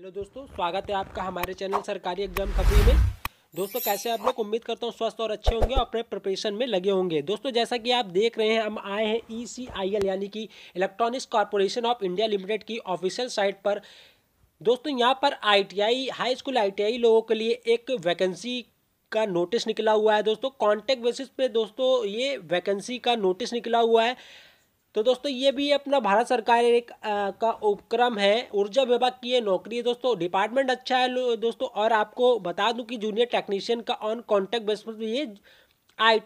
hello दोस्तों स्वागत है आपका हमारे चैनल सरकारी एग्जाम खबरी में दोस्तों कैसे आप लोग उम्मीद करता हूँ स्वस्थ और अच्छे होंगे और अपने प्रिपरेशन में लगे होंगे दोस्तों जैसा कि आप देख रहे हैं हम आए हैं ईसीआईएल e यानी कि electronics corporation of India limited की ऑफिशियल साइट पर दोस्तों यहाँ पर आईटीआई हाई स्कूल आईटीआई लोगों के लिए एक वैकेंसी का नोटिस निकला हुआ है दोस्तों कॉन्टैक्ट बेसिस पे दोस्तों ये वैकेंसी का नोटिस निकला हुआ है तो दोस्तों ये भी अपना भारत सरकार एक आ, का उपक्रम है ऊर्जा विभाग की ये नौकरी है दोस्तों डिपार्टमेंट अच्छा है दोस्तों और आपको बता दूं कि जूनियर टेक्नीशियन का ऑन कॉन्टैक्ट बेस पर ये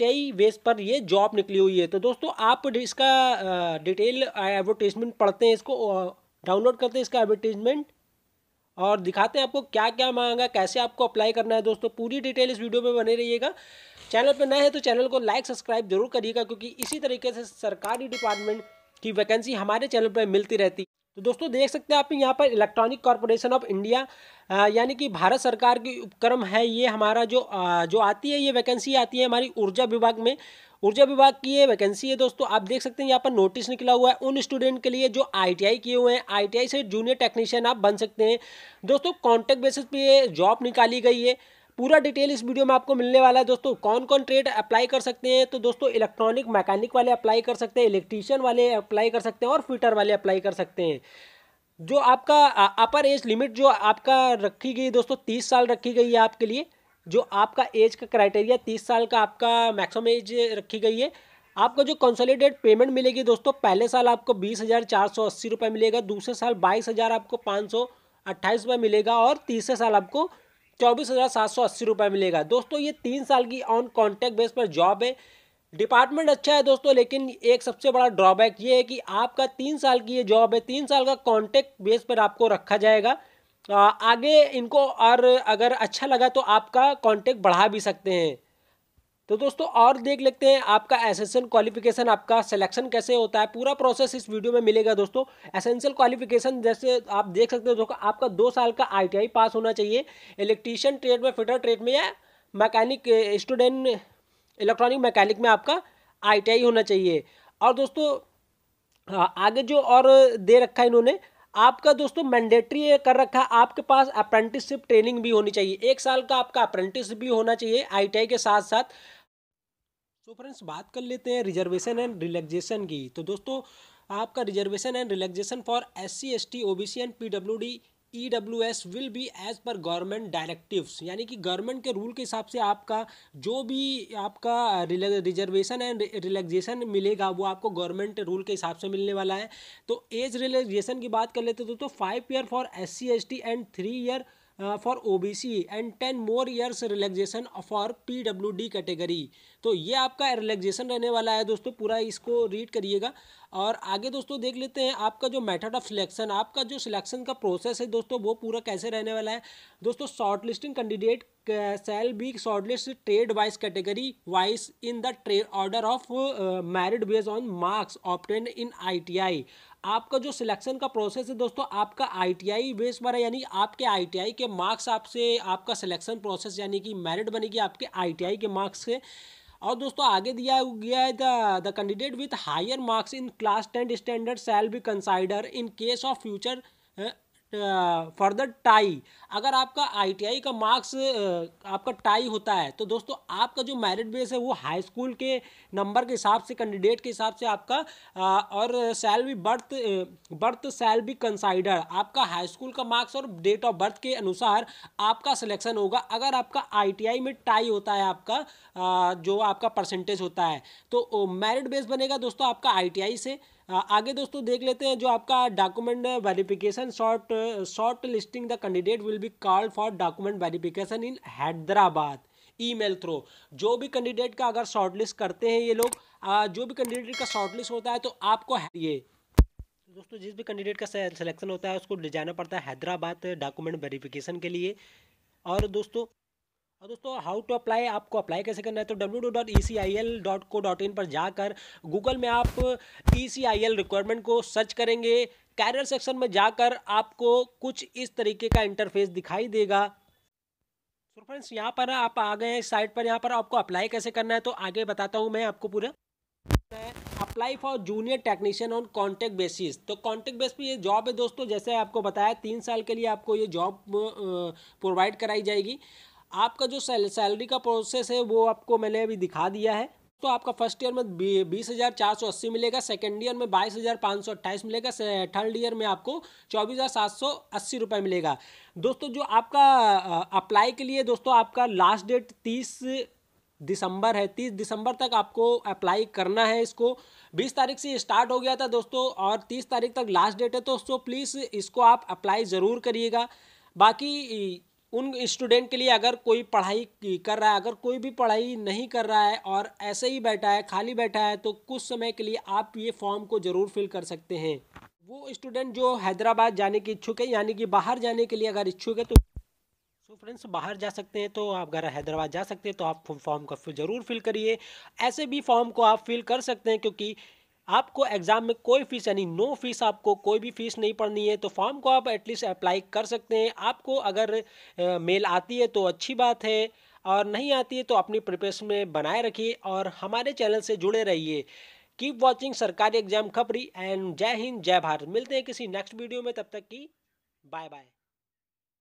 आई बेस पर ये जॉब निकली हुई है तो दोस्तों आप इसका डिटेल एडवर्टीजमेंट पढ़ते हैं इसको डाउनलोड करते हैं इसका एडवर्टीजमेंट और दिखाते हैं आपको क्या क्या मांगा कैसे आपको अप्लाई करना है दोस्तों पूरी डिटेल इस वीडियो में बने रहिएगा चैनल पर नए हैं तो चैनल को लाइक सब्सक्राइब जरूर करिएगा क्योंकि इसी तरीके से सरकारी डिपार्टमेंट की वैकेंसी हमारे चैनल पर मिलती रहती तो दोस्तों देख सकते हैं आप यहाँ पर इलेक्ट्रॉनिक कॉरपोरेशन ऑफ इंडिया यानी कि भारत सरकार की उपक्रम है ये हमारा जो आ, जो आती है ये वैकेंसी आती है हमारी ऊर्जा विभाग में ऊर्जा विभाग की ये वैकेंसी है दोस्तों आप देख सकते हैं यहाँ पर नोटिस निकला हुआ है उन स्टूडेंट के लिए जो आईटीआई किए हुए हैं आईटीआई से जूनियर टेक्नीशियन आप बन सकते हैं दोस्तों कॉन्ट्रैक्ट बेसिस पे ये जॉब निकाली गई है पूरा डिटेल इस वीडियो में आपको मिलने वाला है दोस्तों कौन कौन ट्रेड अप्लाई कर सकते हैं तो दोस्तों इलेक्ट्रॉनिक मैकेनिक वाले अप्लाई कर सकते हैं इलेक्ट्रीशियन वाले अप्लाई कर सकते हैं और फिटर वाले अप्लाई कर सकते हैं जो आपका अपर एज लिमिट जो आपका रखी गई दोस्तों तीस साल रखी गई है आपके लिए जो आपका एज का क्राइटेरिया तीस साल का आपका मैक्सिमम एज रखी गई है आपको जो कंसोलिडेट पेमेंट मिलेगी दोस्तों पहले साल आपको बीस हज़ार चार सौ अस्सी रुपये मिलेगा दूसरे साल बाईस हज़ार आपको पाँच सौ अट्ठाईस रुपये मिलेगा और तीसरे साल आपको चौबीस हज़ार सात सौ अस्सी रुपये मिलेगा दोस्तों ये तीन साल की ऑन कॉन्टैक्ट बेस पर जॉब है डिपार्टमेंट अच्छा है दोस्तों लेकिन एक सबसे बड़ा ड्रॉबैक ये है कि आपका तीन साल की ये जॉब है तीन साल का कॉन्टैक्ट बेस पर आपको रखा जाएगा आगे इनको और अगर अच्छा लगा तो आपका कांटेक्ट बढ़ा भी सकते हैं तो दोस्तों और देख लेते हैं आपका एसेंशियल क्वालिफिकेशन आपका सिलेक्शन कैसे होता है पूरा प्रोसेस इस वीडियो में मिलेगा दोस्तों एसेंशियल क्वालिफिकेशन जैसे आप देख सकते हो दोस्तों आपका दो साल का आईटीआई पास होना चाहिए इलेक्ट्रीशियन ट्रेड में फिटर ट्रेड में या मैकेनिक स्टूडेंट इलेक्ट्रॉनिक मैकेनिक में आपका आई होना चाहिए और दोस्तों आगे जो और दे रखा है इन्होंने आपका दोस्तों मैंडेटरी कर रखा है आपके पास अप्रेंटिसशिप ट्रेनिंग भी होनी चाहिए एक साल का आपका अप्रेंटिस भी होना चाहिए आईटीआई के साथ साथ तो फ्रेंड्स बात कर लेते हैं रिजर्वेशन एंड रिलैक्सेशन की तो दोस्तों आपका reservation and relaxation for S C S T O B C and P W D E W S will be as per government directives यानी कि गवर्नमेंट के रूल के हिसाब से आपका जो भी आपका रिजर्वेशन एंड रिलैक्सेशन मिलेगा वो आपको गवर्नमेंट रूल के हिसाब से मिलने वाला है तो एज रिलैक्सेशन की बात कर लेते हैं तो five year for S C S T and three year for O B C and ten more years relaxation for P W D category तो ये आपका रिलैक्सेशन रहने वाला है दोस्तों पूरा इसको रीड करिएगा और आगे दोस्तों देख लेते हैं आपका जो मेथड ऑफ सिलेक्शन आपका जो सिलेक्शन का प्रोसेस है दोस्तों वो पूरा कैसे रहने वाला है दोस्तों short listing candidate shall be short list trade wise category wise in the trade order of merit base on marks obtained in ITI आपका जो सिलेक्शन का प्रोसेस है दोस्तों आपका आईटीआई बेस पर है यानी आपके आईटीआई के मार्क्स आपसे आपका सिलेक्शन प्रोसेस यानी कि मेरिट बनेगी आपके आईटीआई के मार्क्स से और दोस्तों आगे दिया गया है the candidate with higher marks in class tenth standard shall be consider in case of future further tie अगर आपका आईटीआई का मार्क्स आपका टाई होता है तो दोस्तों आपका जो मेरिट बेस है वो हाई स्कूल के नंबर के हिसाब से कैंडिडेट के हिसाब से आपका आ, और shall be birth birth shall be consider आपका हाई स्कूल का मार्क्स और डेट ऑफ बर्थ के अनुसार आपका सिलेक्शन होगा अगर आपका आईटीआई में टाई होता है आपका आ, जो आपका परसेंटेज होता है तो मेरिट बेस बनेगा दोस्तों आपका आई से आगे दोस्तों देख लेते हैं जो आपका document verification short short listing the candidate will be called for document verification in Hyderabad email through जो भी कैंडिडेट का अगर शॉर्ट लिस्ट करते हैं ये लोग जो भी कैंडिडेट का शॉर्ट लिस्ट होता है तो आपको है ये दोस्तों जिस भी कैंडिडेट का सिलेक्शन होता है उसको ले जाना पड़ता है हैदराबाद डॉक्यूमेंट वेरिफिकेशन के लिए और दोस्तों दोस्तों हाउ टू अप्लाई आपको अप्लाई कैसे करना है तो www.ecil.co.in पर जाकर गूगल में आप E C I L requirement को सर्च करेंगे कैरियर सेक्शन में जाकर आपको कुछ इस तरीके का इंटरफेस दिखाई देगा तो फ्रेंड्स यहाँ पर आप आ गए हैं साइट पर यहाँ पर आपको अप्लाई कैसे करना है तो आगे बताता हूँ मैं आपको पूरा apply for junior technician on contract basis तो कॉन्ट्रैक्ट बेस पे ये जॉब है दोस्तों जैसे आपको बताया तीन साल के लिए आपको ये जॉब प्रोवाइड कराई जाएगी आपका जो सैलरी का प्रोसेस है वो आपको मैंने अभी दिखा दिया है तो आपका फर्स्ट ईयर में बीस हज़ार चार सौ अस्सी मिलेगा सेकेंड ईयर में बाईस हज़ार पाँच सौ अट्ठाईस मिलेगा थर्ड ईयर में आपको चौबीस हज़ार सात सौ अस्सी रुपये मिलेगा दोस्तों जो आपका अप्लाई के लिए दोस्तों आपका लास्ट डेट तीस दिसंबर है तीस दिसंबर तक आपको अप्लाई करना है इसको बीस तारीख से स्टार्ट हो गया था दोस्तों और तीस तारीख तक लास्ट डेट है तो दोस्तों प्लीज़ इसको आप अप्लाई ज़रूर करिएगा बाकी उन स्टूडेंट के लिए अगर कोई पढ़ाई कर रहा है अगर कोई भी पढ़ाई नहीं कर रहा है और ऐसे ही बैठा है खाली बैठा है तो कुछ समय के लिए आप ये फॉर्म को ज़रूर फिल कर सकते हैं वो स्टूडेंट जो हैदराबाद जाने के इच्छुक है यानी कि बाहर जाने के लिए अगर इच्छुक है तो सो फ्रेंड्स बाहर जा सकते हैं तो आप अगर हैदराबाद जा सकते हैं तो आप फॉर्म का ज़रूर फिल करिए ऐसे भी फॉर्म को आप फिल कर सकते हैं क्योंकि आपको एग्ज़ाम में कोई फीस यानी नो फीस आपको कोई भी फीस नहीं पड़नी है तो फॉर्म को आप एटलीस्ट अप्लाई कर सकते हैं आपको अगर मेल आती है तो अच्छी बात है और नहीं आती है तो अपनी प्रिपरेशन में बनाए रखिए और हमारे चैनल से जुड़े रहिए keep watching Sarkari exam Khabri and जय हिंद जय भारत मिलते हैं किसी नेक्स्ट वीडियो में तब तक की बाय बाय